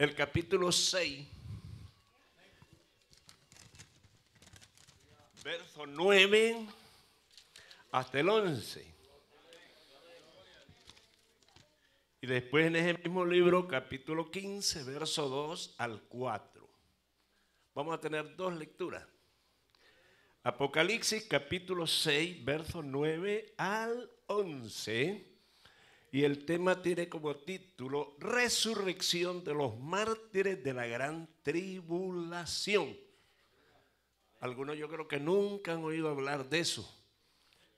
el capítulo 6, verso 9 hasta el 11. Y después en ese mismo libro, capítulo 15, verso 2 al 4. Vamos a tener dos lecturas. Apocalipsis capítulo 6, verso 9 al 11. Y el tema tiene como título Resurrección de los mártires de la gran tribulación. Algunos yo creo que nunca han oído hablar de eso.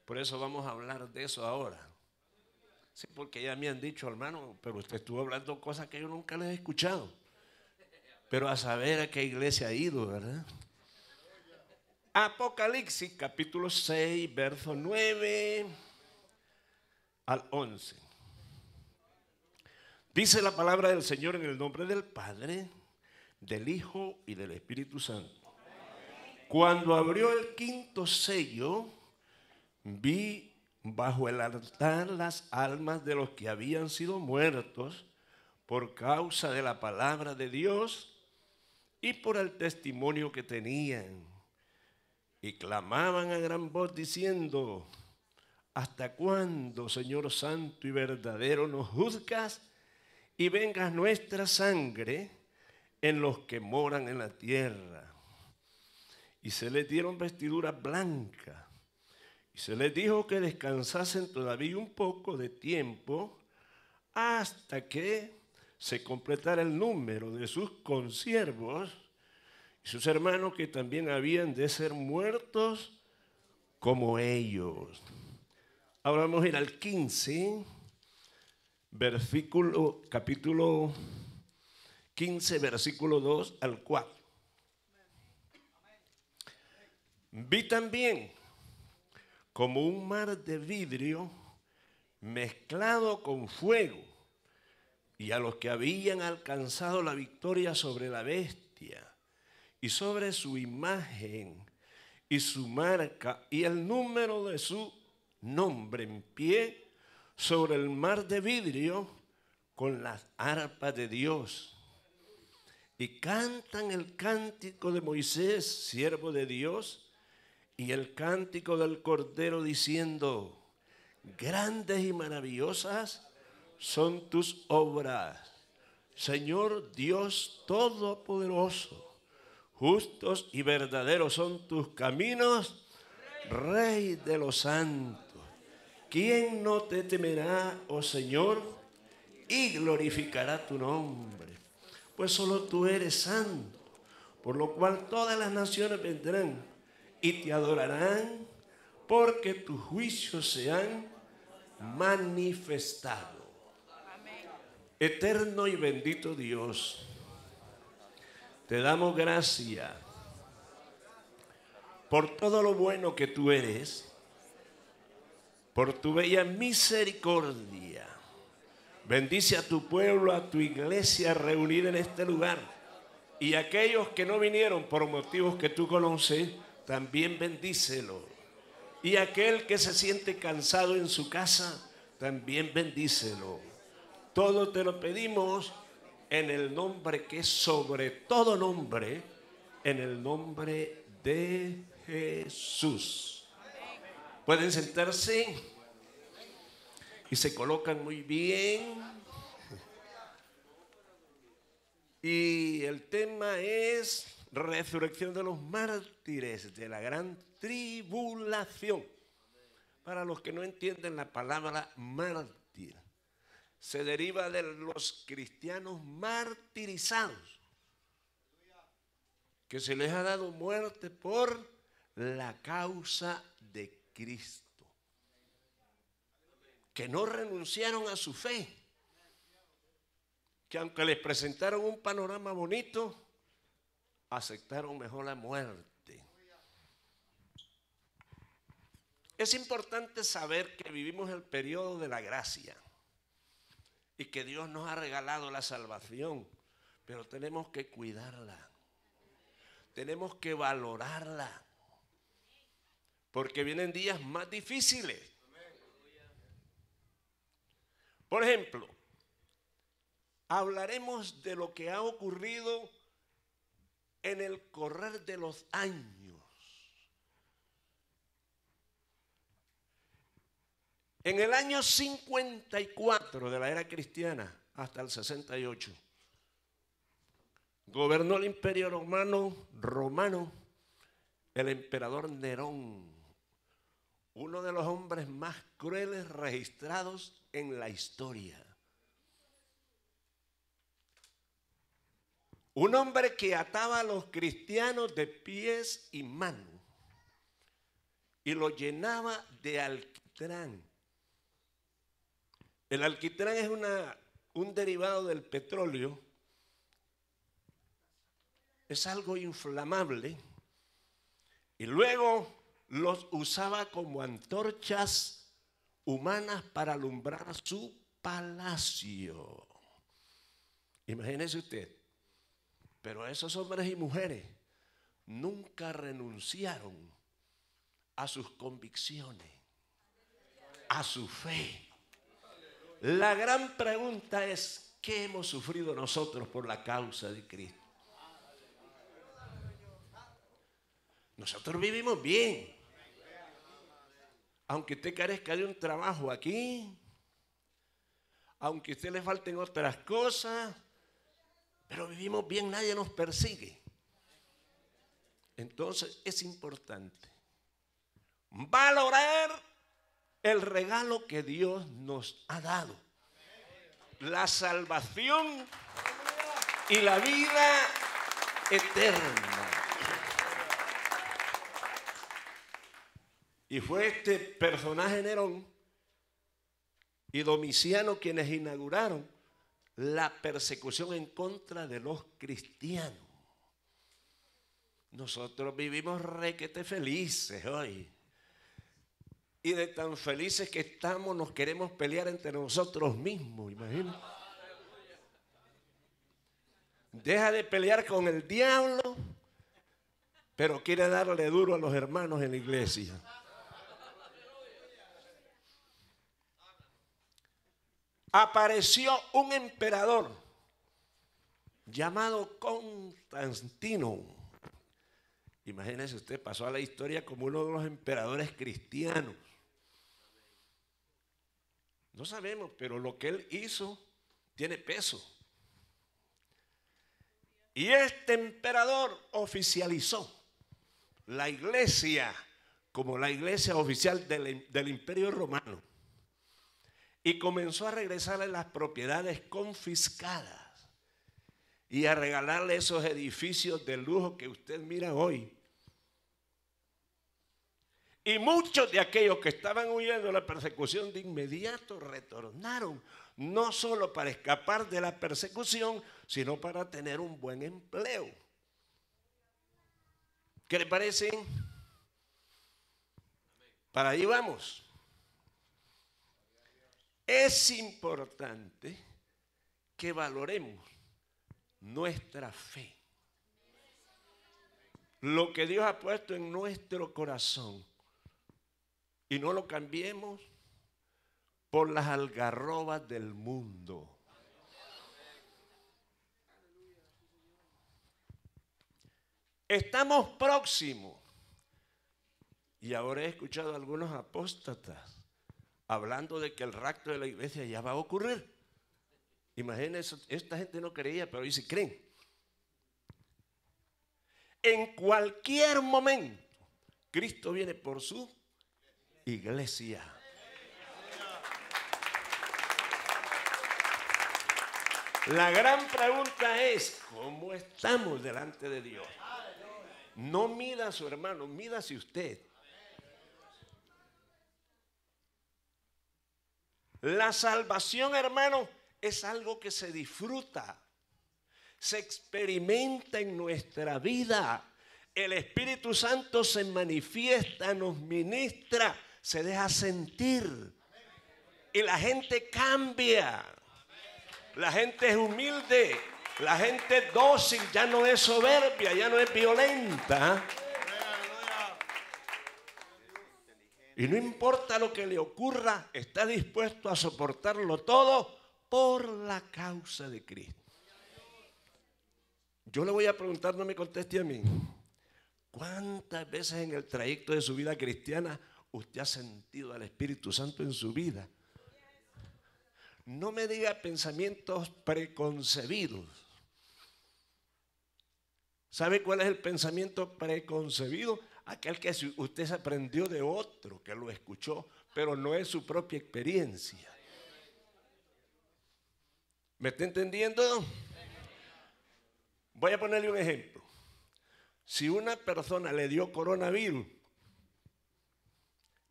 Por eso vamos a hablar de eso ahora. Sí, porque ya me han dicho, hermano, pero usted estuvo hablando cosas que yo nunca les he escuchado. Pero a saber a qué iglesia ha ido, ¿verdad? Apocalipsis capítulo 6, verso 9 al 11. Dice la palabra del Señor en el nombre del Padre, del Hijo y del Espíritu Santo. Cuando abrió el quinto sello, vi bajo el altar las almas de los que habían sido muertos por causa de la palabra de Dios y por el testimonio que tenían. Y clamaban a gran voz diciendo, ¿hasta cuándo, Señor Santo y verdadero, nos juzgas? y venga nuestra sangre en los que moran en la tierra. Y se les dieron vestiduras blancas. Y se les dijo que descansasen todavía un poco de tiempo hasta que se completara el número de sus consiervos y sus hermanos que también habían de ser muertos como ellos. Ahora vamos a ir al 15 versículo, capítulo 15, versículo 2 al 4. Vi también como un mar de vidrio mezclado con fuego y a los que habían alcanzado la victoria sobre la bestia y sobre su imagen y su marca y el número de su nombre en pie sobre el mar de vidrio con las arpas de Dios. Y cantan el cántico de Moisés, siervo de Dios, y el cántico del Cordero diciendo, grandes y maravillosas son tus obras. Señor Dios Todopoderoso, justos y verdaderos son tus caminos, Rey de los santos. ¿Quién no te temerá, oh Señor, y glorificará tu nombre? Pues solo tú eres santo, por lo cual todas las naciones vendrán y te adorarán, porque tus juicios se han manifestado. Eterno y bendito Dios, te damos gracia por todo lo bueno que tú eres por tu bella misericordia. Bendice a tu pueblo, a tu iglesia reunida en este lugar. Y aquellos que no vinieron por motivos que tú conoces, también bendícelo. Y aquel que se siente cansado en su casa, también bendícelo. Todo te lo pedimos en el nombre que es sobre todo nombre, en el nombre de Jesús. Pueden sentarse y se colocan muy bien. Y el tema es resurrección de los mártires de la gran tribulación. Para los que no entienden la palabra mártir, se deriva de los cristianos martirizados, que se les ha dado muerte por la causa de Cristo, que no renunciaron a su fe, que aunque les presentaron un panorama bonito, aceptaron mejor la muerte. Es importante saber que vivimos el periodo de la gracia y que Dios nos ha regalado la salvación, pero tenemos que cuidarla, tenemos que valorarla porque vienen días más difíciles. Por ejemplo, hablaremos de lo que ha ocurrido en el correr de los años. En el año 54 de la era cristiana hasta el 68, gobernó el imperio romano, romano, el emperador Nerón uno de los hombres más crueles registrados en la historia. Un hombre que ataba a los cristianos de pies y manos y lo llenaba de alquitrán. El alquitrán es una, un derivado del petróleo. Es algo inflamable. Y luego los usaba como antorchas humanas para alumbrar su palacio. Imagínese usted. Pero esos hombres y mujeres nunca renunciaron a sus convicciones, a su fe. La gran pregunta es, ¿qué hemos sufrido nosotros por la causa de Cristo? Nosotros vivimos bien, aunque usted carezca de un trabajo aquí, aunque a usted le falten otras cosas, pero vivimos bien, nadie nos persigue. Entonces es importante valorar el regalo que Dios nos ha dado. La salvación y la vida eterna. Y fue este personaje Nerón y Domiciano quienes inauguraron la persecución en contra de los cristianos. Nosotros vivimos requete felices hoy. Y de tan felices que estamos, nos queremos pelear entre nosotros mismos, imagínate. Deja de pelear con el diablo, pero quiere darle duro a los hermanos en la iglesia. apareció un emperador llamado Constantino. Imagínense usted, pasó a la historia como uno de los emperadores cristianos. No sabemos, pero lo que él hizo tiene peso. Y este emperador oficializó la iglesia como la iglesia oficial del, del imperio romano y comenzó a regresarle las propiedades confiscadas y a regalarle esos edificios de lujo que usted mira hoy. Y muchos de aquellos que estaban huyendo de la persecución de inmediato retornaron, no solo para escapar de la persecución, sino para tener un buen empleo. ¿Qué le parece? Para ahí vamos es importante que valoremos nuestra fe. Lo que Dios ha puesto en nuestro corazón y no lo cambiemos por las algarrobas del mundo. Estamos próximos. Y ahora he escuchado a algunos apóstatas hablando de que el rapto de la iglesia ya va a ocurrir. Imagínense, esta gente no creía, pero hoy sí creen. En cualquier momento, Cristo viene por su iglesia. La gran pregunta es, ¿cómo estamos delante de Dios? No mida a su hermano, si usted. La salvación, hermano, es algo que se disfruta, se experimenta en nuestra vida. El Espíritu Santo se manifiesta, nos ministra, se deja sentir. Y la gente cambia. La gente es humilde. La gente es dócil, ya no es soberbia, ya no es violenta. Y no importa lo que le ocurra, está dispuesto a soportarlo todo por la causa de Cristo. Yo le voy a preguntar, no me conteste a mí. ¿Cuántas veces en el trayecto de su vida cristiana usted ha sentido al Espíritu Santo en su vida? No me diga pensamientos preconcebidos. ¿Sabe cuál es el pensamiento preconcebido? aquel que usted se aprendió de otro que lo escuchó, pero no es su propia experiencia. ¿Me está entendiendo? Voy a ponerle un ejemplo. Si una persona le dio coronavirus,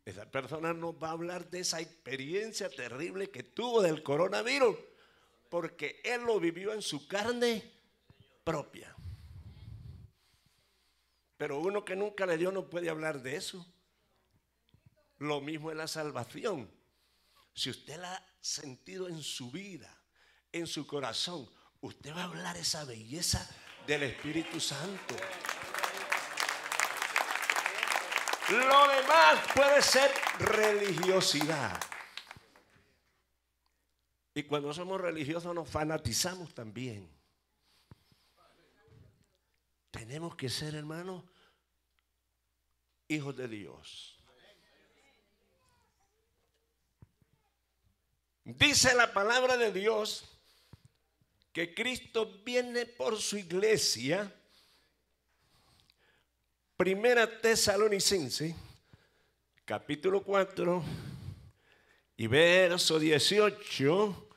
esa persona no va a hablar de esa experiencia terrible que tuvo del coronavirus, porque él lo vivió en su carne propia. Pero uno que nunca le dio no puede hablar de eso. Lo mismo es la salvación. Si usted la ha sentido en su vida, en su corazón, usted va a hablar esa belleza del Espíritu Santo. Lo demás puede ser religiosidad. Y cuando somos religiosos nos fanatizamos también. Tenemos que ser, hermanos, hijos de Dios. Dice la palabra de Dios que Cristo viene por su iglesia. Primera Tesalonicense, capítulo 4 y verso 18,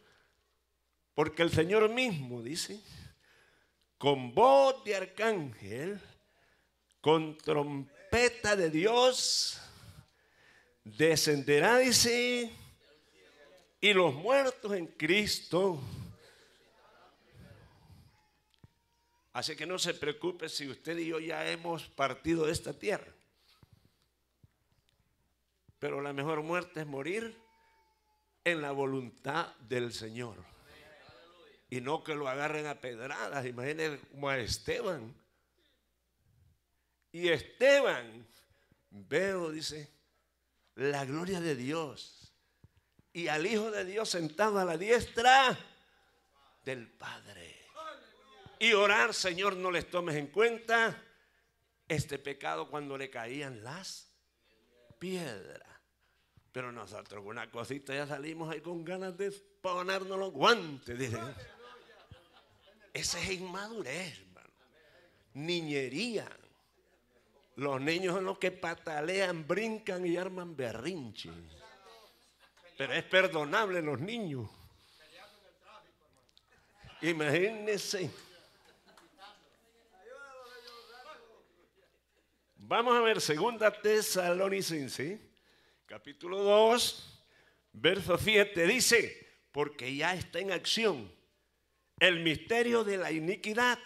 porque el Señor mismo dice, con voz de arcángel, con trompeta de Dios descenderá, sí y los muertos en Cristo. Así que no se preocupe si usted y yo ya hemos partido de esta tierra. Pero la mejor muerte es morir en la voluntad del Señor. Y no que lo agarren a pedradas. Imagínense como a Esteban y Esteban, veo, dice, la gloria de Dios. Y al Hijo de Dios sentado a la diestra del Padre. Y orar, Señor, no les tomes en cuenta este pecado cuando le caían las piedras. Pero nosotros con una cosita ya salimos ahí con ganas de ponernos los guantes. dice Esa es inmadurez, hermano. Niñería. Los niños son los que patalean, brincan y arman berrinches. Pero es perdonable los niños. Imagínense. Vamos a ver, segunda Tesalonicense, capítulo 2, verso 7, dice, porque ya está en acción el misterio de la iniquidad,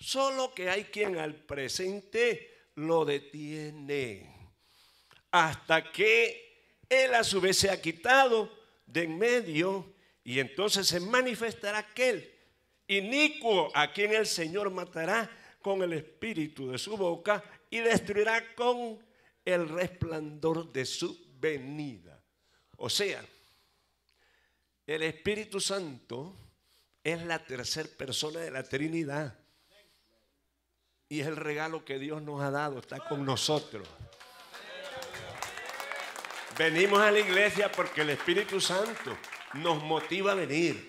solo que hay quien al presente lo detiene hasta que él a su vez se ha quitado de en medio y entonces se manifestará aquel inicuo a quien el Señor matará con el espíritu de su boca y destruirá con el resplandor de su venida. O sea, el Espíritu Santo es la tercera persona de la Trinidad y es el regalo que Dios nos ha dado, está con nosotros. Venimos a la iglesia porque el Espíritu Santo nos motiva a venir.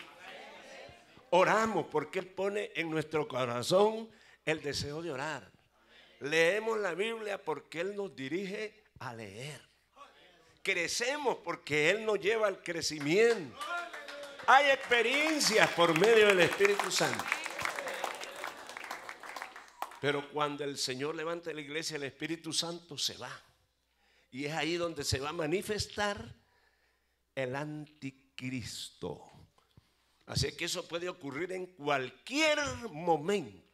Oramos porque Él pone en nuestro corazón el deseo de orar. Leemos la Biblia porque Él nos dirige a leer. Crecemos porque Él nos lleva al crecimiento. Hay experiencias por medio del Espíritu Santo. Pero cuando el Señor levanta la iglesia, el Espíritu Santo se va. Y es ahí donde se va a manifestar el anticristo. Así que eso puede ocurrir en cualquier momento.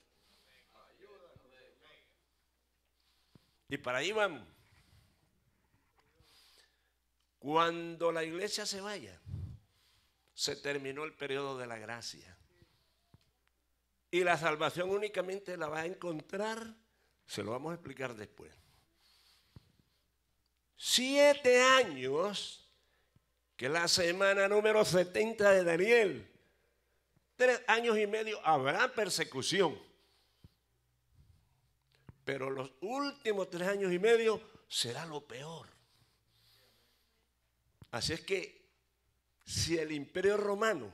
Y para ahí vamos. Cuando la iglesia se vaya, se terminó el periodo de la gracia. Y la salvación únicamente la va a encontrar, se lo vamos a explicar después. Siete años, que la semana número 70 de Daniel, tres años y medio habrá persecución. Pero los últimos tres años y medio será lo peor. Así es que si el imperio romano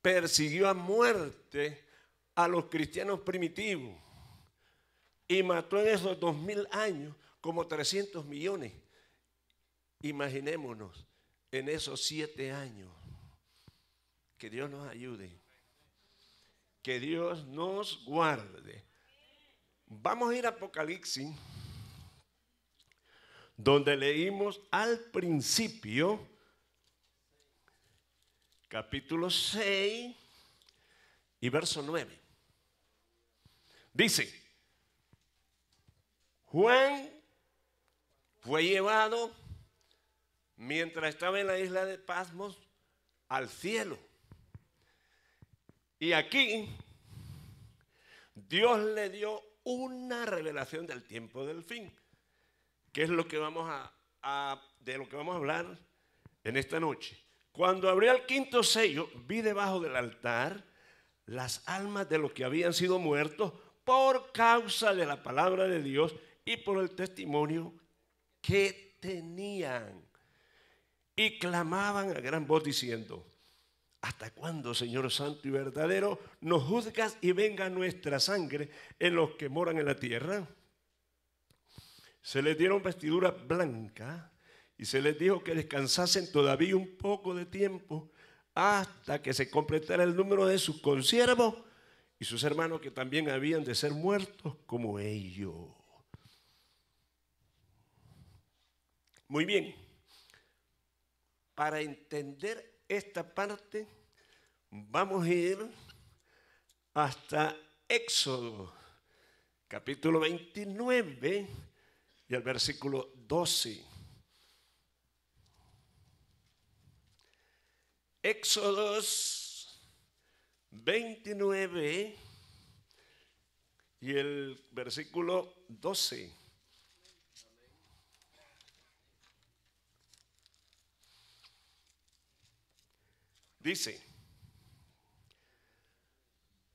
persiguió a muerte a los cristianos primitivos y mató en esos dos mil años como 300 millones. Imaginémonos en esos siete años. Que Dios nos ayude. Que Dios nos guarde. Vamos a ir a Apocalipsis, donde leímos al principio, capítulo 6 y verso 9. Dice, Juan fue llevado mientras estaba en la isla de Pasmos al cielo. Y aquí Dios le dio una revelación del tiempo del fin, que es lo que vamos a, de lo que vamos a hablar en esta noche. Cuando abrió el quinto sello, vi debajo del altar las almas de los que habían sido muertos por causa de la palabra de Dios y por el testimonio que tenían. Y clamaban a gran voz diciendo, ¿hasta cuándo, Señor Santo y verdadero, nos juzgas y venga nuestra sangre en los que moran en la tierra? Se les dieron vestiduras blancas y se les dijo que descansasen todavía un poco de tiempo hasta que se completara el número de sus consiervos y sus hermanos que también habían de ser muertos como ellos. Muy bien, para entender esta parte vamos a ir hasta Éxodo, capítulo 29 y al versículo 12. Éxodos 29 y el versículo 12. Dice,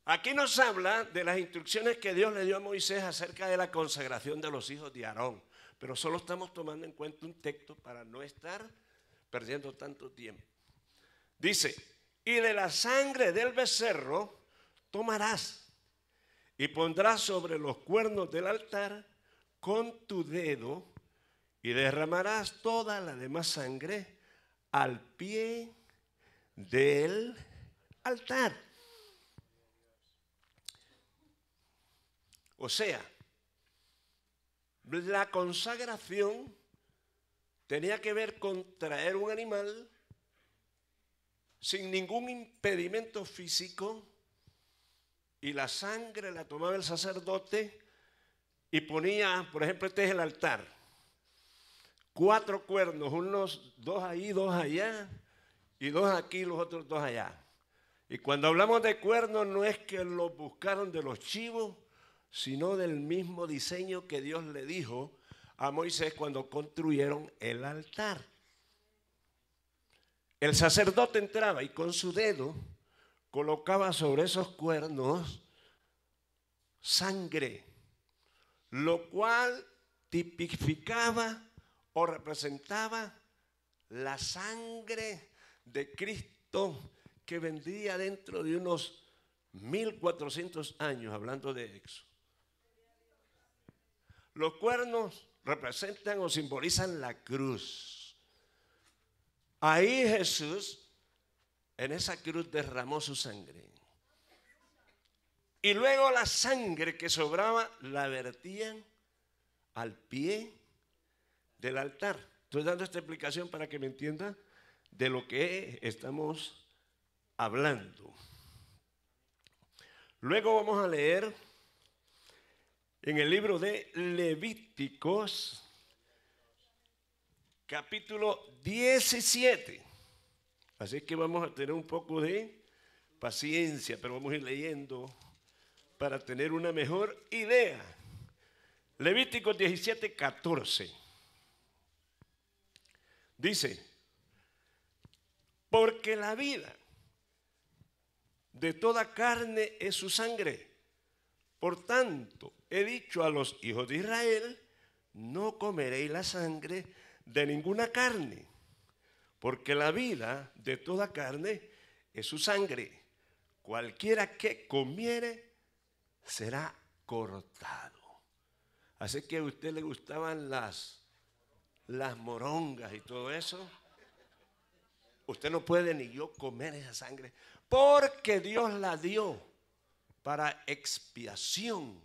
aquí nos habla de las instrucciones que Dios le dio a Moisés acerca de la consagración de los hijos de Aarón, pero solo estamos tomando en cuenta un texto para no estar perdiendo tanto tiempo. Dice, y de la sangre del becerro tomarás y pondrás sobre los cuernos del altar con tu dedo y derramarás toda la demás sangre al pie del altar. O sea, la consagración tenía que ver con traer un animal sin ningún impedimento físico y la sangre la tomaba el sacerdote y ponía, por ejemplo, este es el altar, cuatro cuernos, unos dos ahí, dos allá y dos aquí, los otros dos allá. Y cuando hablamos de cuernos no es que los buscaron de los chivos, sino del mismo diseño que Dios le dijo a Moisés cuando construyeron el altar. El sacerdote entraba y con su dedo colocaba sobre esos cuernos sangre, lo cual tipificaba o representaba la sangre de Cristo que vendría dentro de unos 1400 años, hablando de eso Los cuernos representan o simbolizan la cruz. Ahí Jesús en esa cruz derramó su sangre. Y luego la sangre que sobraba la vertían al pie del altar. Estoy dando esta explicación para que me entienda de lo que estamos hablando. Luego vamos a leer en el libro de Levíticos capítulo 17. Así que vamos a tener un poco de paciencia, pero vamos a ir leyendo para tener una mejor idea. Levítico 17, 14. Dice, porque la vida de toda carne es su sangre. Por tanto, he dicho a los hijos de Israel, no comeréis la sangre, de ninguna carne, porque la vida de toda carne es su sangre. Cualquiera que comiere será cortado. Así que a usted le gustaban las, las morongas y todo eso. Usted no puede ni yo comer esa sangre, porque Dios la dio para expiación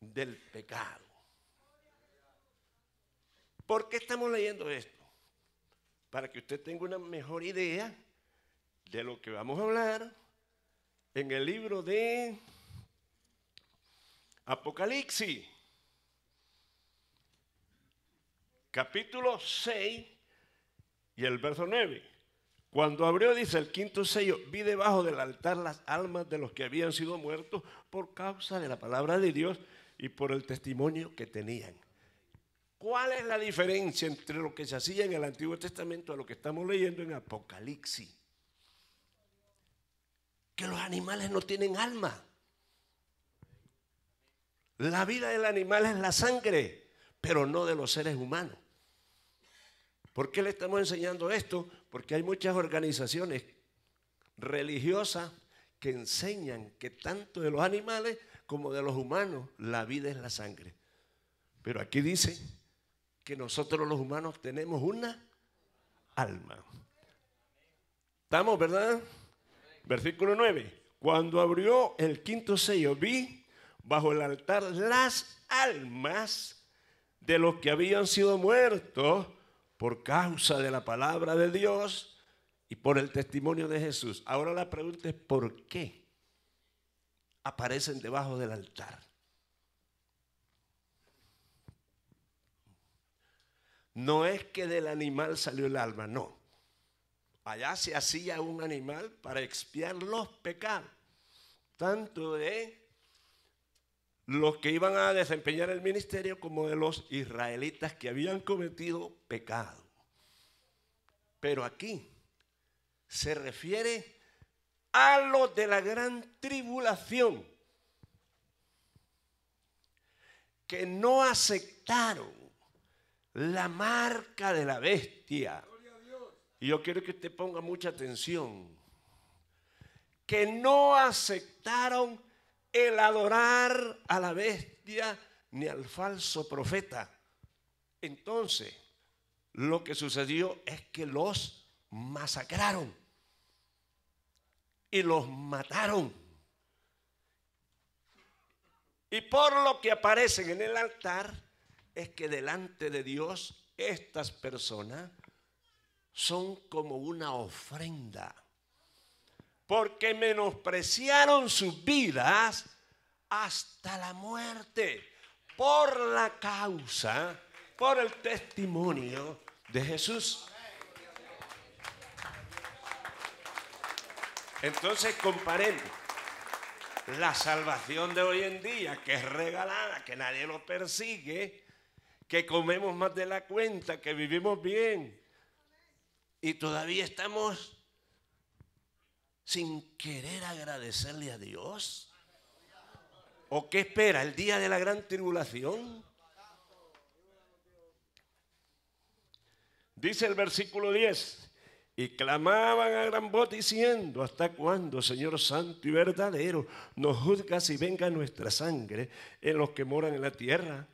del pecado. ¿Por qué estamos leyendo esto? Para que usted tenga una mejor idea de lo que vamos a hablar en el libro de Apocalipsis, capítulo 6 y el verso 9. Cuando abrió, dice el quinto sello, vi debajo del altar las almas de los que habían sido muertos por causa de la palabra de Dios y por el testimonio que tenían. ¿Cuál es la diferencia entre lo que se hacía en el Antiguo Testamento a lo que estamos leyendo en Apocalipsis? Que los animales no tienen alma. La vida del animal es la sangre, pero no de los seres humanos. ¿Por qué le estamos enseñando esto? Porque hay muchas organizaciones religiosas que enseñan que tanto de los animales como de los humanos la vida es la sangre. Pero aquí dice que nosotros los humanos tenemos una alma. ¿Estamos, verdad? Versículo 9. Cuando abrió el quinto sello, vi bajo el altar las almas de los que habían sido muertos por causa de la palabra de Dios y por el testimonio de Jesús. Ahora la pregunta es, ¿por qué aparecen debajo del altar? No es que del animal salió el alma, no. Allá se hacía un animal para expiar los pecados, tanto de los que iban a desempeñar el ministerio como de los israelitas que habían cometido pecado. Pero aquí se refiere a los de la gran tribulación que no aceptaron la marca de la bestia. Y yo quiero que usted ponga mucha atención. Que no aceptaron el adorar a la bestia ni al falso profeta. Entonces, lo que sucedió es que los masacraron y los mataron. Y por lo que aparecen en el altar, es que delante de Dios estas personas son como una ofrenda. Porque menospreciaron sus vidas hasta la muerte por la causa, por el testimonio de Jesús. Entonces comparen, la salvación de hoy en día, que es regalada, que nadie lo persigue, que comemos más de la cuenta, que vivimos bien. Y todavía estamos sin querer agradecerle a Dios. ¿O qué espera? ¿El día de la gran tribulación? Dice el versículo 10, y clamaban a gran voz diciendo, ¿hasta cuándo, Señor Santo y verdadero, nos juzgas y venga nuestra sangre en los que moran en la tierra?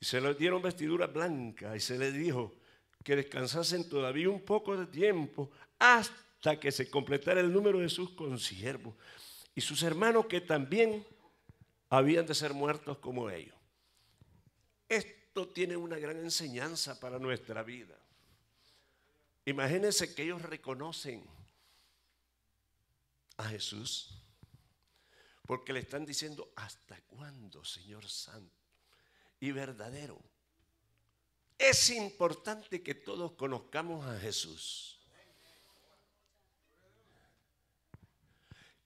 Y se le dieron vestidura blanca y se les dijo que descansasen todavía un poco de tiempo hasta que se completara el número de sus consiervos y sus hermanos que también habían de ser muertos como ellos. Esto tiene una gran enseñanza para nuestra vida. Imagínense que ellos reconocen a Jesús porque le están diciendo, ¿hasta cuándo, Señor Santo? y verdadero. Es importante que todos conozcamos a Jesús.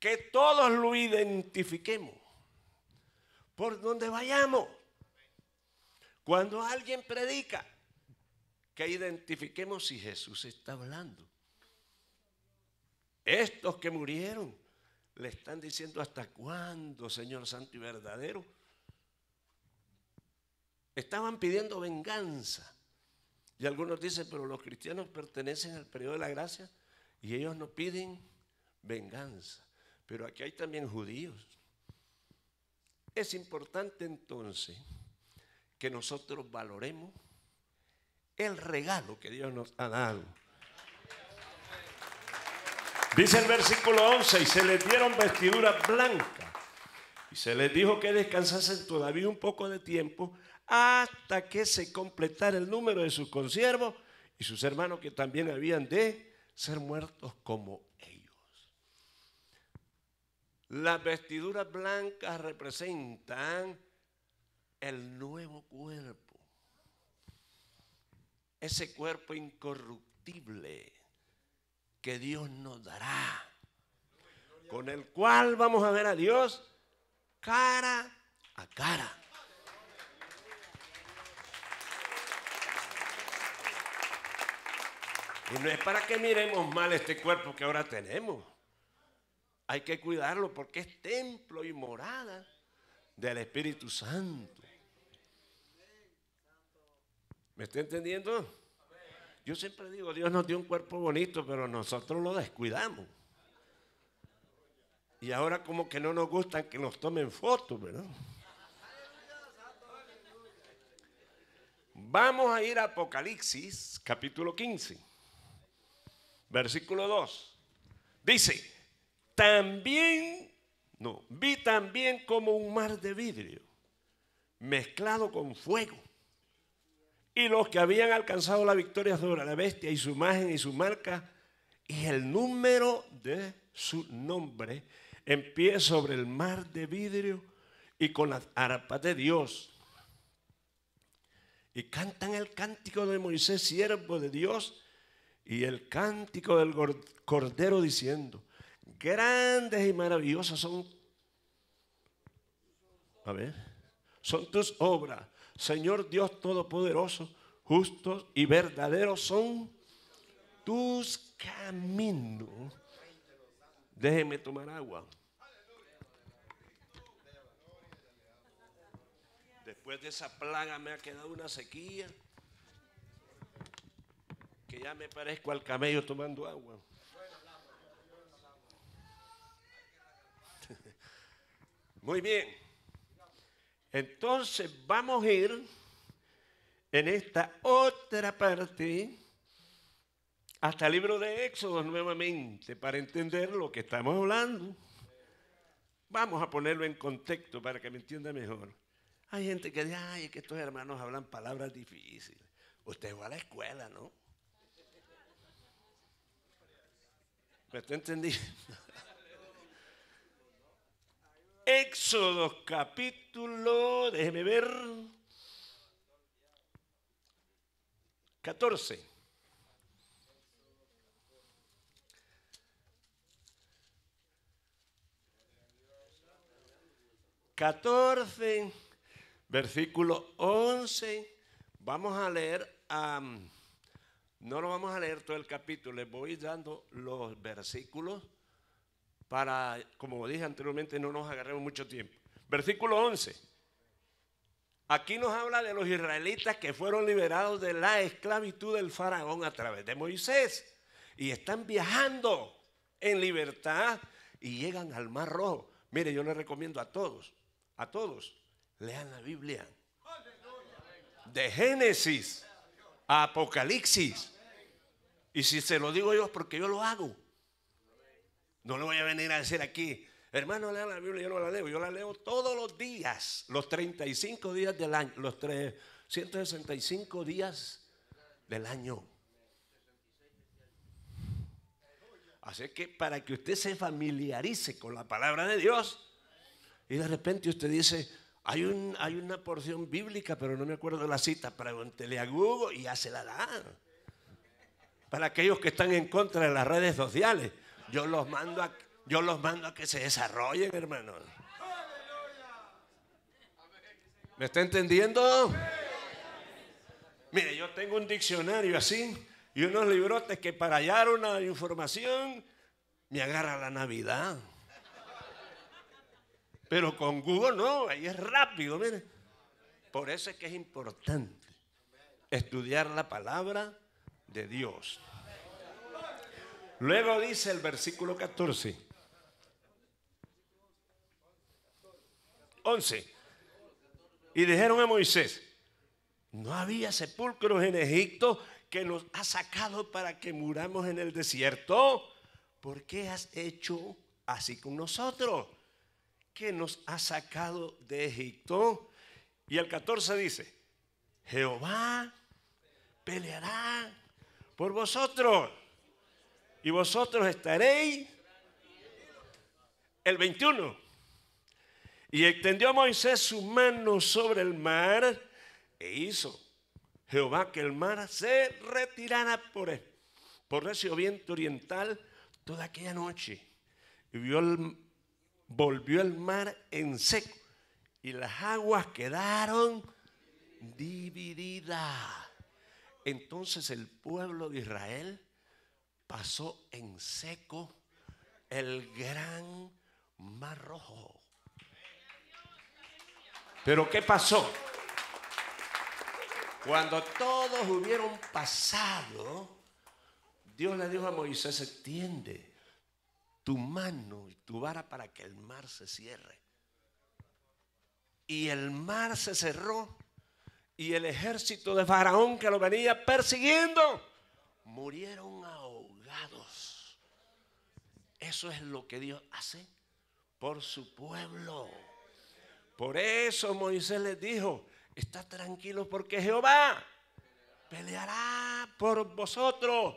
Que todos lo identifiquemos. Por donde vayamos. Cuando alguien predica, que identifiquemos si Jesús está hablando. Estos que murieron le están diciendo hasta cuándo, Señor Santo y Verdadero Estaban pidiendo venganza. Y algunos dicen, pero los cristianos pertenecen al periodo de la gracia y ellos no piden venganza. Pero aquí hay también judíos. Es importante entonces que nosotros valoremos el regalo que Dios nos ha dado. Dice el versículo 11, y se les dieron vestiduras blancas. Y se les dijo que descansasen todavía un poco de tiempo hasta que se completara el número de sus consiervos y sus hermanos que también habían de ser muertos como ellos. Las vestiduras blancas representan el nuevo cuerpo, ese cuerpo incorruptible que Dios nos dará, con el cual vamos a ver a Dios cara a cara. Y no es para que miremos mal este cuerpo que ahora tenemos. Hay que cuidarlo porque es templo y morada del Espíritu Santo. ¿Me está entendiendo? Yo siempre digo, Dios nos dio un cuerpo bonito, pero nosotros lo descuidamos. Y ahora como que no nos gustan que nos tomen fotos, ¿verdad? Vamos a ir a Apocalipsis capítulo 15. Versículo 2. Dice, también, no, vi también como un mar de vidrio mezclado con fuego. Y los que habían alcanzado la victoria sobre la bestia y su imagen y su marca y el número de su nombre en pie sobre el mar de vidrio y con las arpas de Dios. Y cantan el cántico de Moisés, siervo de Dios, y el cántico del Cordero diciendo, grandes y maravillosas son, a ver, son tus obras, Señor Dios Todopoderoso, justos y verdaderos son tus caminos. Déjeme tomar agua. Después de esa plaga me ha quedado una sequía que ya me parezco al camello tomando agua. Muy bien. Entonces vamos a ir en esta otra parte hasta el libro de Éxodo nuevamente para entender lo que estamos hablando. Vamos a ponerlo en contexto para que me entienda mejor. Hay gente que dice, ay, es que estos hermanos hablan palabras difíciles. Usted va a la escuela, ¿no? ¿Me está Éxodo capítulo, déjeme ver, 14. 14 versículo 11, vamos a leer a... No lo vamos a leer todo el capítulo, les voy dando los versículos para, como dije anteriormente, no nos agarremos mucho tiempo. Versículo 11. Aquí nos habla de los israelitas que fueron liberados de la esclavitud del faraón a través de Moisés y están viajando en libertad y llegan al Mar Rojo. Mire, yo les recomiendo a todos, a todos, lean la Biblia de Génesis Apocalipsis. Y si se lo digo yo es porque yo lo hago. No le voy a venir a decir aquí, hermano, lea la Biblia, yo no la leo, yo la leo todos los días, los 35 días del año, los 365 días del año. Así que para que usted se familiarice con la palabra de Dios, y de repente usted dice, hay, una porción bíblica, pero no me acuerdo la cita. Pregúntele a Google y ya se la da. Para aquellos que están en contra de las redes sociales, yo los mando a, yo los mando a que se desarrollen, hermanos. ¿Me está entendiendo? Mire, yo tengo un diccionario así y unos librotes que para hallar una información me agarra la Navidad. Pero con Google no, ahí es rápido, mire. Por eso es que es importante estudiar la palabra de Dios. Luego dice el versículo 14. 11. Y dijeron a Moisés, no había sepulcros en Egipto que nos ha sacado para que muramos en el desierto. ¿Por qué has hecho así con nosotros? que nos ha sacado de Egipto. Y el 14 dice, Jehová peleará por vosotros y vosotros estaréis el 21. Y extendió Moisés su mano sobre el mar e hizo Jehová que el mar se retirara por, él por recio viento oriental toda aquella noche. Y vio el volvió el mar en seco y las aguas quedaron divididas. Entonces el pueblo de Israel pasó en seco el gran mar rojo. Pero ¿qué pasó? Cuando todos hubieron pasado, Dios le dijo a Moisés, extiende tu mano y tu vara para que el mar se cierre. Y el mar se cerró y el ejército de Faraón que lo venía persiguiendo murieron ahogados. Eso es lo que Dios hace por su pueblo. Por eso Moisés les dijo, está tranquilo porque Jehová peleará por vosotros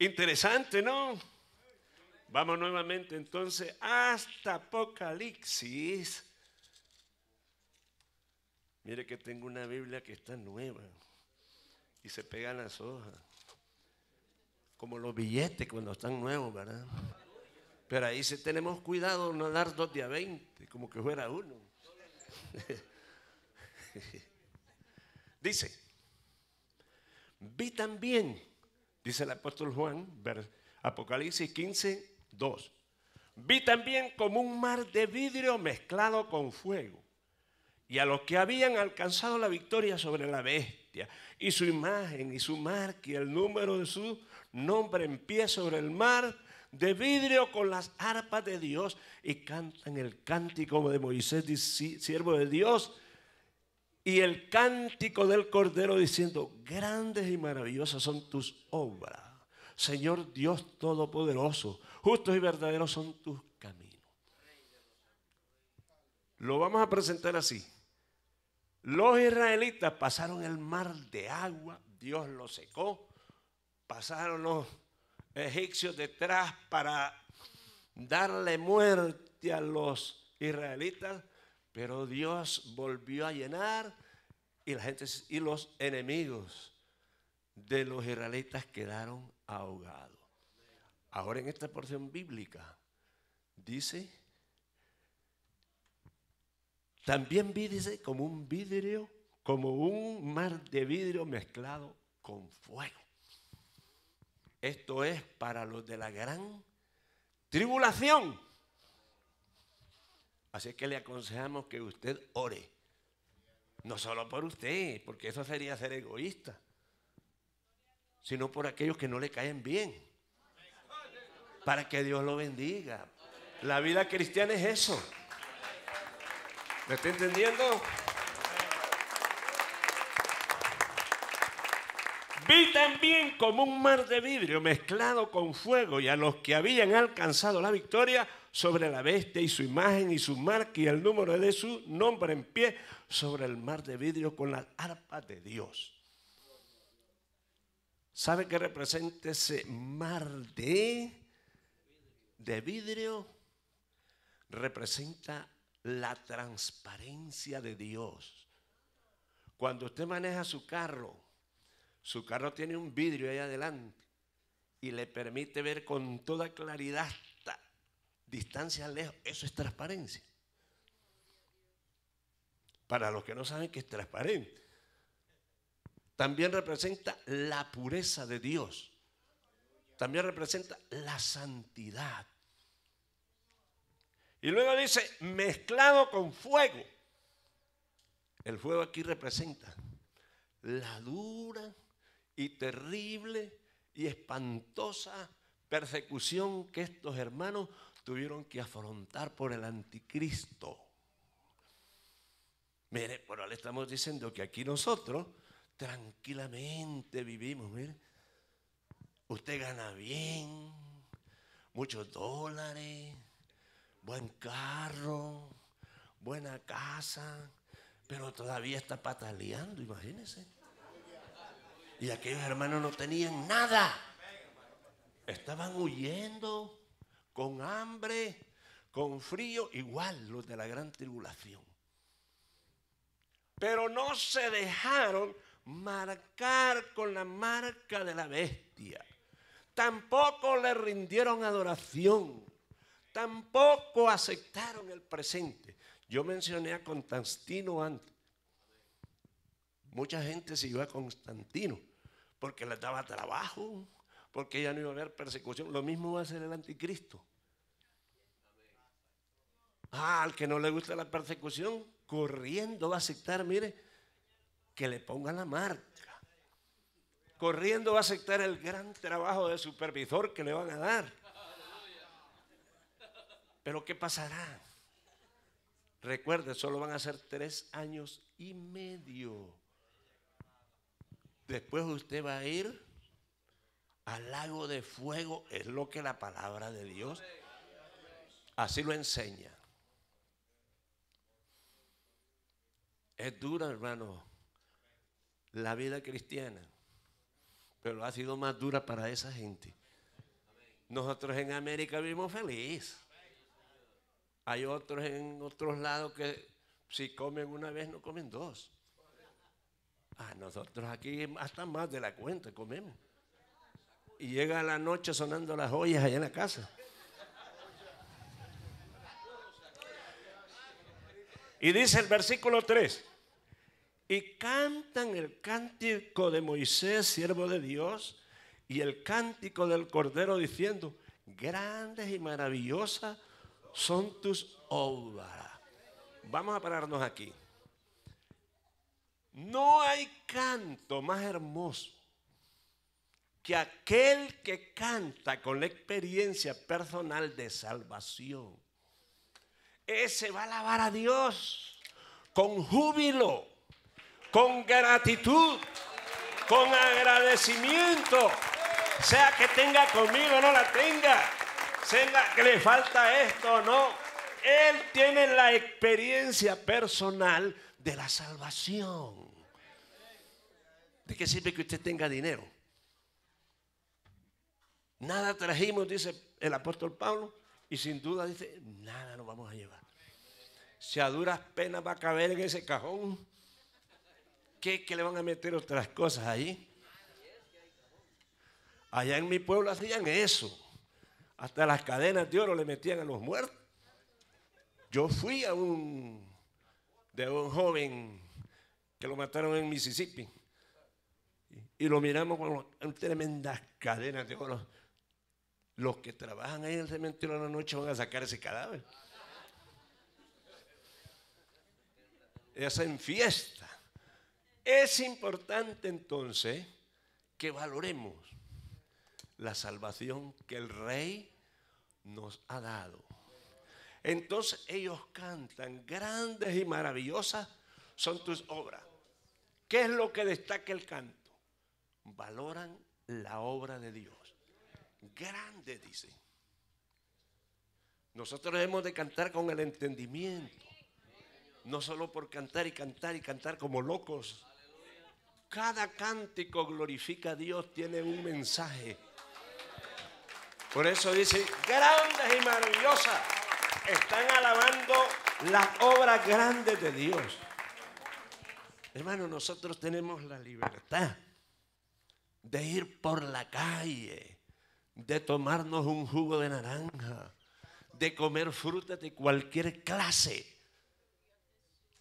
Interesante, ¿no? Vamos nuevamente entonces hasta Apocalipsis. Mire que tengo una Biblia que está nueva y se pegan las hojas. Como los billetes cuando están nuevos, ¿verdad? Pero ahí sí tenemos cuidado no dar dos de a 20, como que fuera uno. Dice, vi también Dice el apóstol Juan, Apocalipsis 15, 2. Vi también como un mar de vidrio mezclado con fuego. Y a los que habían alcanzado la victoria sobre la bestia, y su imagen, y su marca, y el número de su nombre en pie sobre el mar de vidrio con las arpas de Dios, y cantan el cántico de Moisés, siervo de Dios, y el cántico del Cordero diciendo, grandes y maravillosas son tus obras. Señor Dios Todopoderoso, justos y verdaderos son tus caminos. Lo vamos a presentar así. Los israelitas pasaron el mar de agua, Dios lo secó, pasaron los egipcios detrás para darle muerte a los israelitas, pero Dios volvió a llenar y, la gente, y los enemigos de los israelitas quedaron ahogados. Ahora en esta porción bíblica dice, también vi, como un vidrio, como un mar de vidrio mezclado con fuego. Esto es para los de la gran tribulación. Así que le aconsejamos que usted ore. No solo por usted, porque eso sería ser egoísta, sino por aquellos que no le caen bien. Para que Dios lo bendiga. La vida cristiana es eso. ¿Me está entendiendo? Vi también como un mar de vidrio mezclado con fuego y a los que habían alcanzado la victoria sobre la bestia y su imagen y su marca y el número de su nombre en pie sobre el mar de vidrio con las arpas de Dios. ¿Sabe qué representa ese mar de, de vidrio? Representa la transparencia de Dios. Cuando usted maneja su carro, su carro tiene un vidrio ahí adelante y le permite ver con toda claridad distancia lejos, eso es transparencia. Para los que no saben que es transparente, también representa la pureza de Dios, también representa la santidad. Y luego dice, mezclado con fuego. El fuego aquí representa la dura y terrible y espantosa persecución que estos hermanos tuvieron que afrontar por el anticristo. Mire, bueno, le estamos diciendo que aquí nosotros tranquilamente vivimos, mire. Usted gana bien, muchos dólares, buen carro, buena casa, pero todavía está pataleando, imagínense. Y aquellos hermanos no tenían nada. Estaban huyendo con hambre, con frío, igual los de la gran tribulación. Pero no se dejaron marcar con la marca de la bestia. Tampoco le rindieron adoración. Tampoco aceptaron el presente. Yo mencioné a Constantino antes. Mucha gente se a Constantino porque le daba trabajo, porque ya no iba a haber persecución. Lo mismo va a ser el anticristo. Ah, al que no le gusta la persecución, corriendo va a aceptar, mire, que le pongan la marca. Corriendo va a aceptar el gran trabajo de supervisor que le van a dar. Pero ¿qué pasará? Recuerde, solo van a ser tres años y medio. Después usted va a ir al lago de fuego, es lo que la palabra de Dios así lo enseña. Es dura, hermano, la vida cristiana, pero ha sido más dura para esa gente. Nosotros en América vivimos feliz. Hay otros en otros lados que si comen una vez no comen dos. A ah, nosotros aquí hasta más de la cuenta comemos y llega la noche sonando las ollas allá en la casa. Y dice el versículo 3, y cantan el cántico de Moisés, siervo de Dios, y el cántico del Cordero diciendo, grandes y maravillosas son tus obras. Vamos a pararnos aquí. No hay canto más hermoso que aquel que canta con la experiencia personal de salvación, ese va a alabar a Dios con júbilo, con gratitud, con agradecimiento, sea que tenga conmigo o no la tenga, sea que le falta esto o no, él tiene la experiencia personal de la salvación. ¿De qué sirve que usted tenga dinero? Nada trajimos, dice el apóstol Pablo, y sin duda dice, nada nos vamos a llevar. Si a duras penas va a caber en ese cajón, ¿qué, que le van a meter otras cosas ahí? Allá en mi pueblo hacían eso. Hasta las cadenas de oro le metían a los muertos. Yo fui a un de un joven que lo mataron en Mississippi. Y lo miramos con tremendas cadenas de oro los que trabajan ahí en el cementerio en la noche van a sacar ese cadáver. Es en fiesta. Es importante entonces que valoremos la salvación que el rey nos ha dado. Entonces ellos cantan, grandes y maravillosas son tus obras. ¿Qué es lo que destaca el canto? Valoran la obra de Dios grande, dice. Nosotros debemos de cantar con el entendimiento. No solo por cantar y cantar y cantar como locos. Cada cántico glorifica a Dios, tiene un mensaje. Por eso dice, grandes y maravillosas. Están alabando las obras grandes de Dios. Hermano, nosotros tenemos la libertad de ir por la calle de tomarnos un jugo de naranja, de comer frutas de cualquier clase.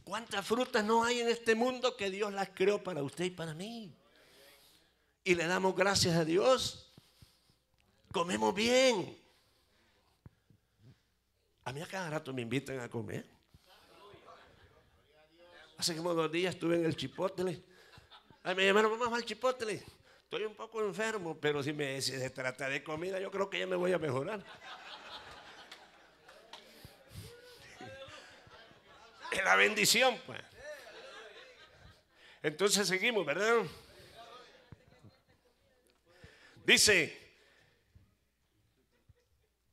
¿Cuántas frutas no hay en este mundo que Dios las creó para usted y para mí? Y le damos gracias a Dios. Comemos bien. A mí a cada rato me invitan a comer. Hace como dos días estuve en el Chipotle. Ay, me llamaron, vamos al Chipotle. Estoy un poco enfermo, pero si, me, se trata de comida, yo creo que ya me voy a mejorar. Es la bendición, pues. Entonces seguimos, ¿verdad? Dice,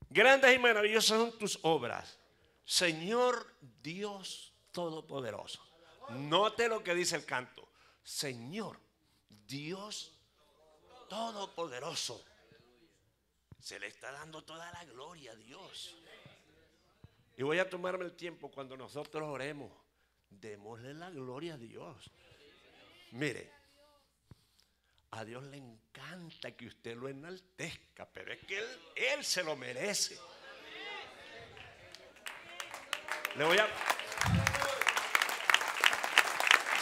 grandes y maravillosas son tus obras, Señor Dios Todopoderoso. Note lo que dice el canto, Señor Dios todopoderoso. Se le está dando toda la gloria a Dios. Y voy a tomarme el tiempo cuando nosotros oremos. Démosle la gloria a Dios. Mire, a Dios le encanta que usted lo enaltezca, pero es que Él, él se lo merece. Le voy a...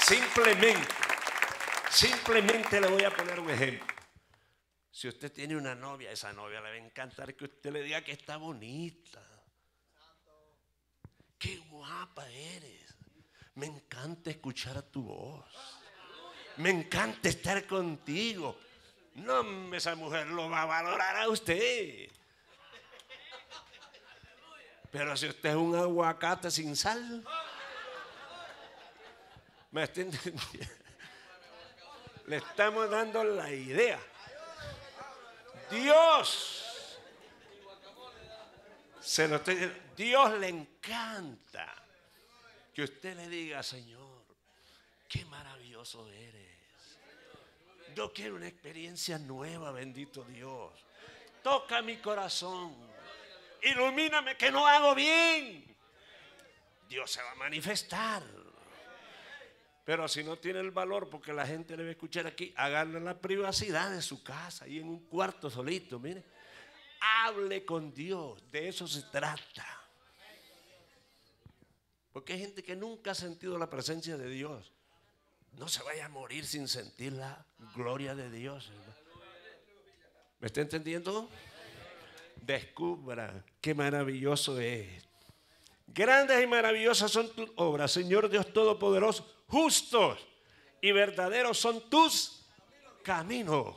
Simplemente, simplemente le voy a poner un ejemplo. Si usted tiene una novia, esa novia le va a encantar que usted le diga que está bonita. Qué guapa eres. Me encanta escuchar tu voz. Me encanta estar contigo. No, esa mujer lo va a valorar a usted. Pero si usted es un aguacate sin sal, me está Le estamos dando la idea. Dios. Se Dios le encanta que usted le diga, Señor, qué maravilloso eres. Yo quiero una experiencia nueva, bendito Dios. Toca mi corazón. Ilumíname que no hago bien. Dios se va a manifestar. Pero si no tiene el valor, porque la gente le va a escuchar aquí, háganlo la privacidad de su casa, y en un cuarto solito, mire. Hable con Dios, de eso se trata. Porque hay gente que nunca ha sentido la presencia de Dios. No se vaya a morir sin sentir la gloria de Dios. ¿Me está entendiendo? Descubra qué maravilloso es. Grandes y maravillosas son tus obras, Señor Dios Todopoderoso justos y verdaderos son tus caminos,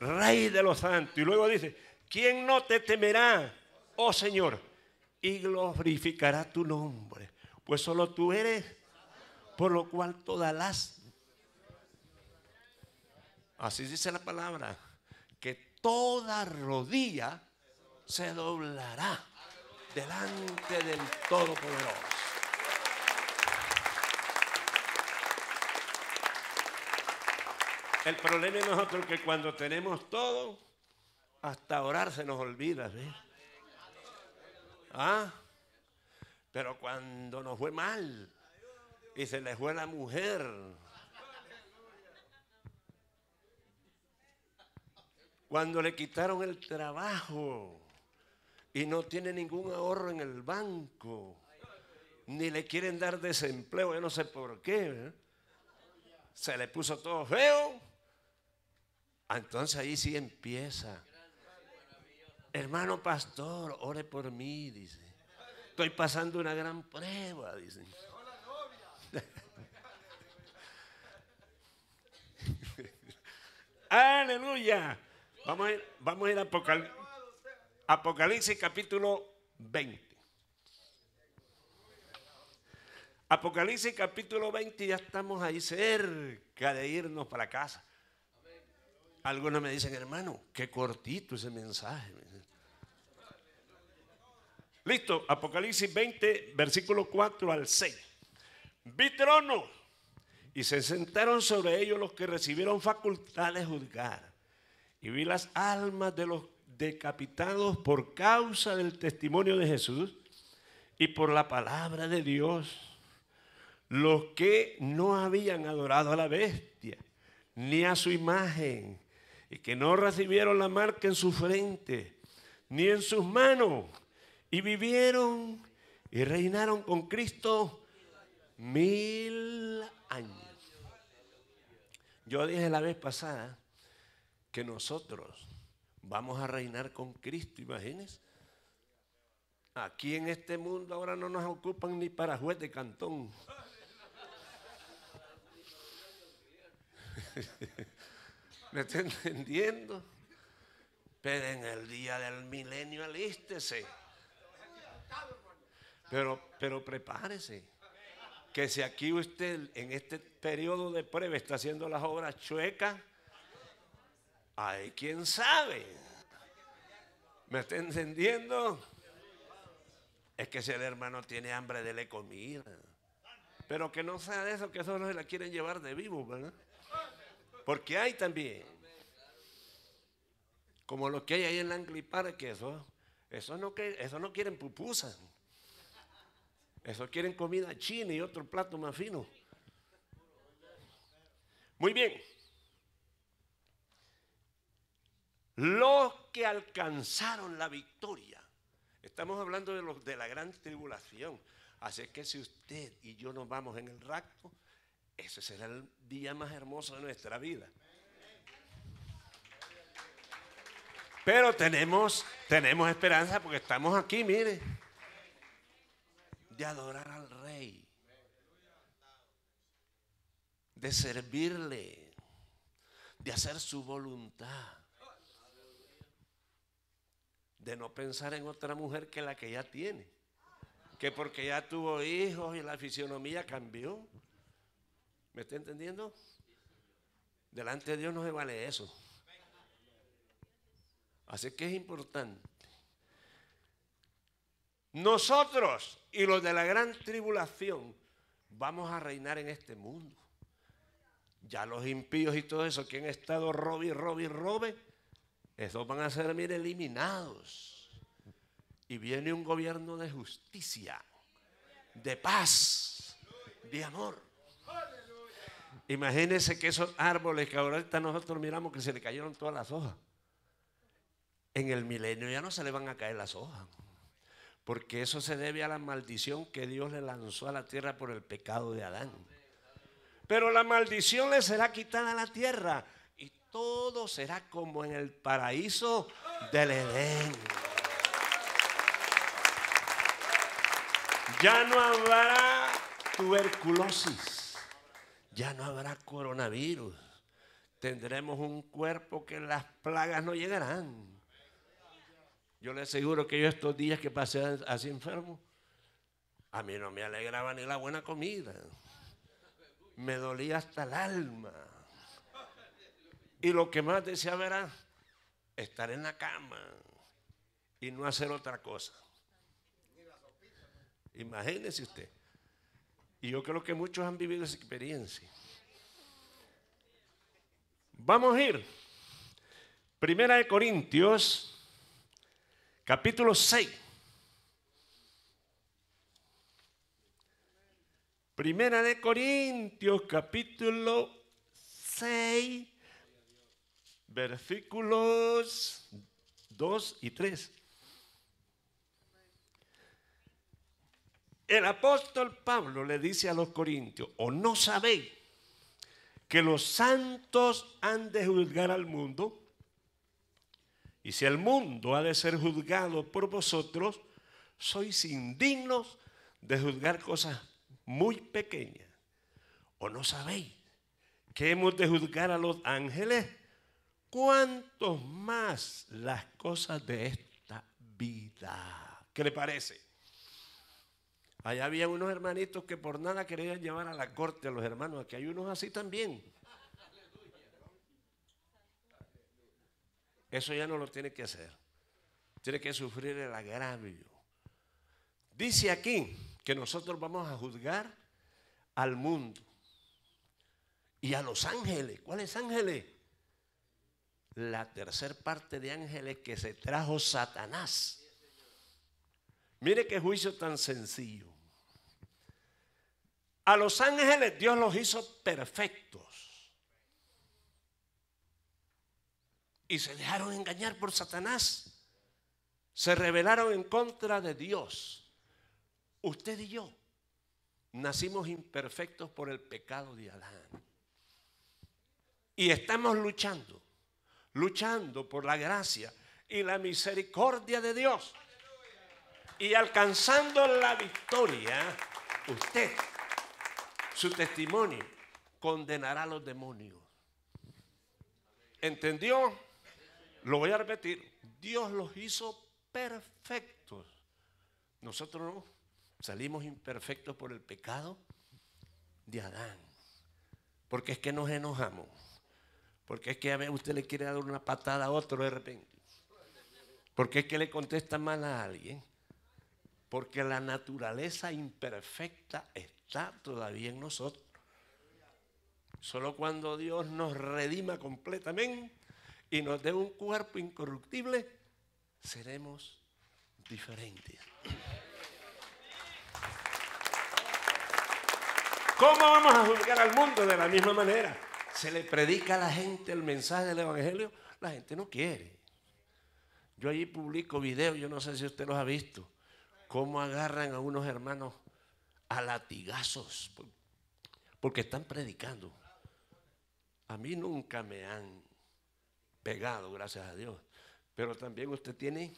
Rey de los santos. Y luego dice, ¿quién no te temerá, oh Señor? Y glorificará tu nombre, pues solo tú eres, por lo cual todas las... Así dice la palabra, que toda rodilla se doblará delante del Todopoderoso. El problema es nosotros que cuando tenemos todo, hasta orar se nos olvida. ¿Ah? Pero cuando nos fue mal y se le fue la mujer, cuando le quitaron el trabajo y no tiene ningún ahorro en el banco, ni le quieren dar desempleo, yo no sé por qué. ¿eh? Se le puso todo feo Ah, entonces ahí sí empieza. Hermano pastor, ore por mí, dice. Estoy pasando una gran prueba, dice. Aleluya. Vamos a ir, vamos a, ir Apocalipsis capítulo 20. Apocalipsis capítulo 20, ya estamos ahí cerca de irnos para casa. Algunos me dicen, hermano, qué cortito ese mensaje. Listo, Apocalipsis 20, versículo 4 al 6. Vi trono y se sentaron sobre ellos los que recibieron facultad de juzgar. Y vi las almas de los decapitados por causa del testimonio de Jesús y por la palabra de Dios, los que no habían adorado a la bestia ni a su imagen y que no recibieron la marca en su frente ni en sus manos, y vivieron y reinaron con Cristo mil años. Yo dije la vez pasada que nosotros vamos a reinar con Cristo, imagínense. Aquí en este mundo ahora no nos ocupan ni para juez de cantón. ¿Me está entendiendo? Pero en el día del milenio alístese. Pero, pero prepárese. Que si aquí usted en este periodo de prueba está haciendo las obras chuecas, hay quien sabe. ¿Me está entendiendo? Es que si el hermano tiene hambre, dele comida. Pero que no sea de eso, que eso no se la quieren llevar de vivo, ¿verdad? Porque hay también. Como lo que hay ahí en la Anglipara, que eso, eso, no, eso no quieren pupusas. Eso quieren comida china y otro plato más fino. Muy bien. Los que alcanzaron la victoria. Estamos hablando de, los, de la gran tribulación. Así que si usted y yo nos vamos en el rapto, ese será el día más hermoso de nuestra vida. Pero tenemos, tenemos esperanza porque estamos aquí, mire, de adorar al Rey, de servirle, de hacer su voluntad, de no pensar en otra mujer que la que ya tiene, que porque ya tuvo hijos y la fisionomía cambió. ¿Me está entendiendo? Delante de Dios no se vale eso. Así que es importante. Nosotros y los de la gran tribulación vamos a reinar en este mundo. Ya los impíos y todo eso que han estado robi robi robe, esos van a ser, eliminados. Y viene un gobierno de justicia, de paz, de amor. Imagínense que esos árboles que ahorita nosotros miramos que se le cayeron todas las hojas. En el milenio ya no se le van a caer las hojas. Porque eso se debe a la maldición que Dios le lanzó a la tierra por el pecado de Adán. Pero la maldición le será quitada a la tierra y todo será como en el paraíso del Edén. Ya no habrá tuberculosis ya no habrá coronavirus. Tendremos un cuerpo que las plagas no llegarán. Yo le aseguro que yo estos días que pasé así enfermo, a mí no me alegraba ni la buena comida. Me dolía hasta el alma. Y lo que más deseaba era estar en la cama y no hacer otra cosa. Imagínese usted. Y yo creo que muchos han vivido esa experiencia. Vamos a ir. Primera de Corintios, capítulo 6. Primera de Corintios, capítulo 6, versículos 2 y 3. El apóstol Pablo le dice a los corintios, o no sabéis que los santos han de juzgar al mundo, y si el mundo ha de ser juzgado por vosotros, sois indignos de juzgar cosas muy pequeñas. ¿O no sabéis que hemos de juzgar a los ángeles? ¿Cuántos más las cosas de esta vida? ¿Qué le parece? Allá había unos hermanitos que por nada querían llevar a la corte a los hermanos. Aquí hay unos así también. Eso ya no lo tiene que hacer. Tiene que sufrir el agravio. Dice aquí que nosotros vamos a juzgar al mundo y a los ángeles. ¿Cuáles ángeles? La tercera parte de ángeles que se trajo Satanás Mire qué juicio tan sencillo. A los ángeles Dios los hizo perfectos. Y se dejaron engañar por Satanás. Se rebelaron en contra de Dios. Usted y yo nacimos imperfectos por el pecado de Adán. Y estamos luchando, luchando por la gracia y la misericordia de Dios y alcanzando la victoria, usted, su testimonio, condenará a los demonios. ¿Entendió? Lo voy a repetir. Dios los hizo perfectos. Nosotros salimos imperfectos por el pecado de Adán. Porque es que nos enojamos. Porque es que a usted le quiere dar una patada a otro de repente. Porque es que le contesta mal a alguien porque la naturaleza imperfecta está todavía en nosotros. Solo cuando Dios nos redima completamente y nos dé un cuerpo incorruptible, seremos diferentes. ¿Cómo vamos a juzgar al mundo de la misma manera? Se le predica a la gente el mensaje del Evangelio, la gente no quiere. Yo allí publico videos, yo no sé si usted los ha visto, cómo agarran a unos hermanos a latigazos porque están predicando. A mí nunca me han pegado, gracias a Dios. Pero también usted tiene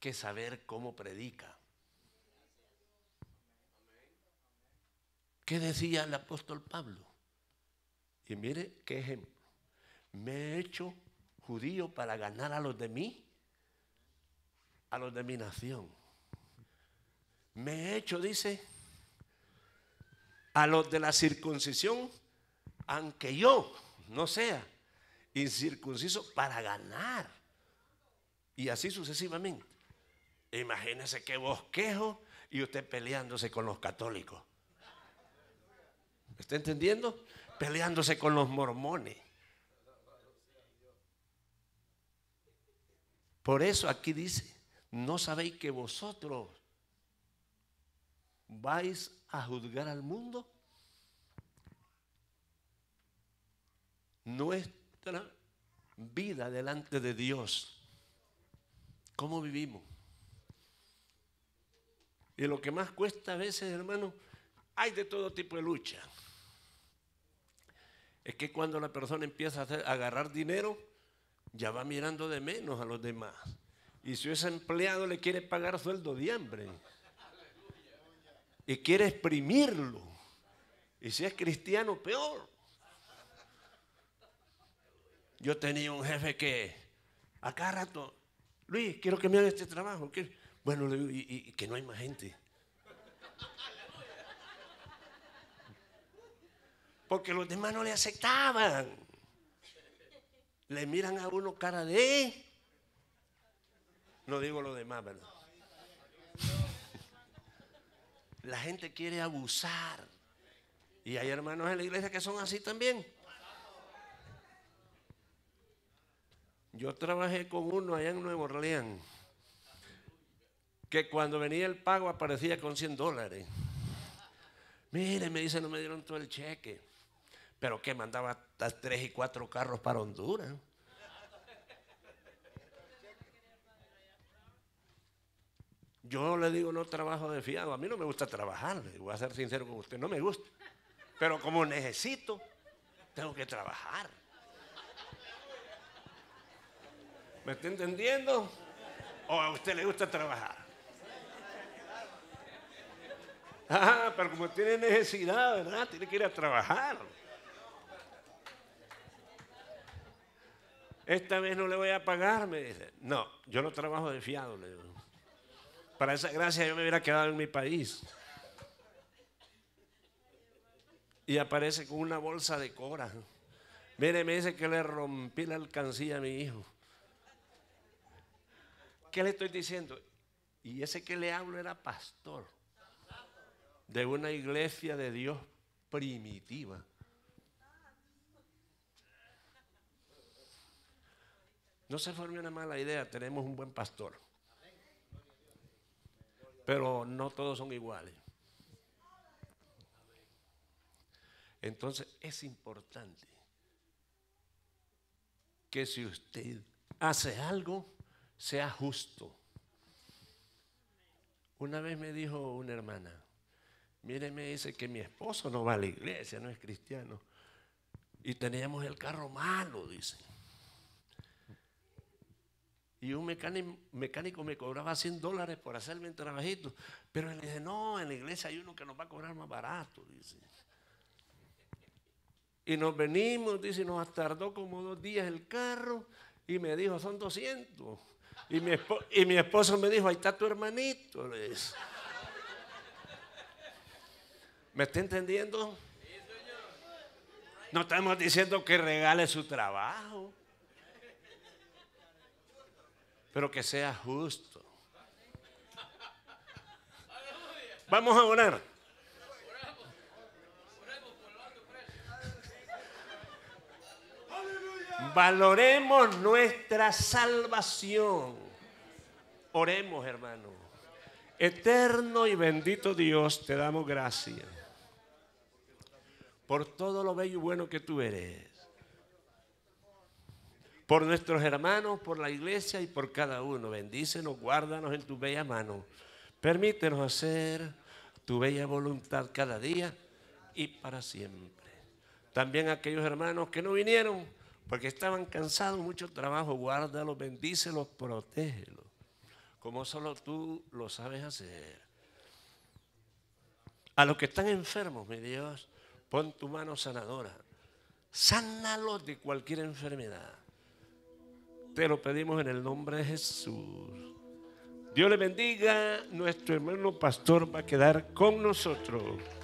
que saber cómo predica. ¿Qué decía el apóstol Pablo? Y mire qué ejemplo. Me he hecho judío para ganar a los de mí, a los de mi nación me he hecho, dice, a los de la circuncisión, aunque yo no sea incircunciso, para ganar. Y así sucesivamente. Imagínese vos bosquejo y usted peleándose con los católicos. ¿Está entendiendo? Peleándose con los mormones. Por eso aquí dice, no sabéis que vosotros ¿Vais a juzgar al mundo? Nuestra vida delante de Dios. ¿Cómo vivimos? Y lo que más cuesta a veces, hermano, hay de todo tipo de lucha. Es que cuando la persona empieza a, a agarrar dinero, ya va mirando de menos a los demás. Y si ese empleado le quiere pagar sueldo de hambre, y quiere exprimirlo. Y si es cristiano, peor. Yo tenía un jefe que a cada rato, Luis, quiero que me haga este trabajo. Bueno, le y, y que no hay más gente. Porque los demás no le aceptaban. Le miran a uno cara de... No digo lo demás, ¿verdad? La gente quiere abusar. Y hay hermanos en la iglesia que son así también. Yo trabajé con uno allá en Nueva Orleans que cuando venía el pago aparecía con 100 dólares. Mire, me dice, no me dieron todo el cheque, pero que mandaba tres y cuatro carros para Honduras. Yo le digo, no trabajo de fiado. A mí no me gusta trabajar, le voy a ser sincero con usted, no me gusta. Pero como necesito, tengo que trabajar. ¿Me está entendiendo? ¿O a usted le gusta trabajar? Ah, pero como tiene necesidad, ¿verdad? Tiene que ir a trabajar. Esta vez no le voy a pagar, me dice. No, yo no trabajo de fiado, le digo. Para esa gracia yo me hubiera quedado en mi país. Y aparece con una bolsa de cobra. Mire, me dice que le rompí la alcancía a mi hijo. ¿Qué le estoy diciendo? Y ese que le hablo era pastor de una iglesia de Dios primitiva. No se forme una mala idea, tenemos un buen pastor pero no todos son iguales. Entonces es importante que si usted hace algo, sea justo. Una vez me dijo una hermana, mire, me dice que mi esposo no va a la iglesia, no es cristiano. Y teníamos el carro malo, dice. Y un mecánico, me cobraba 100 dólares por hacerme un trabajito. Pero él dice, no, en la iglesia hay uno que nos va a cobrar más barato, Y nos venimos, dice, nos tardó como dos días el carro y me dijo, son 200. Y mi, esposo, y mi esposo me dijo, ahí está tu hermanito. ¿Me está entendiendo? No estamos diciendo que regale su trabajo pero que sea justo. Vamos a orar. Valoremos nuestra salvación. Oremos, hermano. Eterno y bendito Dios, te damos gracias por todo lo bello y bueno que tú eres por nuestros hermanos, por la iglesia y por cada uno. Bendícenos, guárdanos en tu bella mano. Permítenos hacer tu bella voluntad cada día y para siempre. También aquellos hermanos que no vinieron porque estaban cansados, mucho trabajo, guárdalos, bendícelos, protégelos, como solo tú lo sabes hacer. A los que están enfermos, mi Dios, pon tu mano sanadora. Sánalos de cualquier enfermedad. Te lo pedimos en el nombre de Jesús. Dios le bendiga. Nuestro hermano pastor va a quedar con nosotros.